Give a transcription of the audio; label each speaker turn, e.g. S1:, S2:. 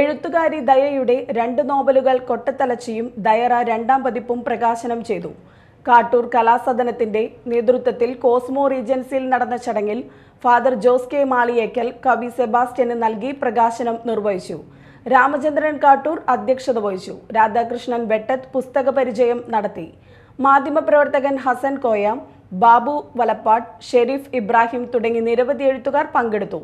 S1: എഴുത്തുകാരി ദയയുടെ രണ്ട് നോവലുകൾ കൊട്ടത്തലച്ചിയും ദയറ രണ്ടാം പതിപ്പും പ്രകാശനം ചെയ്തു കാട്ടൂർ കലാസദനത്തിന്റെ നേതൃത്വത്തിൽ കോസ്മോ റീജൻസിയിൽ നടന്ന ചടങ്ങിൽ ഫാദർ ജോസ് കെ മാളിയേക്കൽ കവി സെബാസ്റ്റ്യന് നൽകി പ്രകാശനം നിർവഹിച്ചു രാമചന്ദ്രൻ കാട്ടൂർ അധ്യക്ഷത വഹിച്ചു രാധാകൃഷ്ണൻ വെട്ടത്ത് പുസ്തക പരിചയം നടത്തി മാധ്യമപ്രവർത്തകൻ ഹസൻ കോയ ബാബു വലപ്പാട് ഷെരീഫ് ഇബ്രാഹിം തുടങ്ങി നിരവധി എഴുത്തുകാർ പങ്കെടുത്തു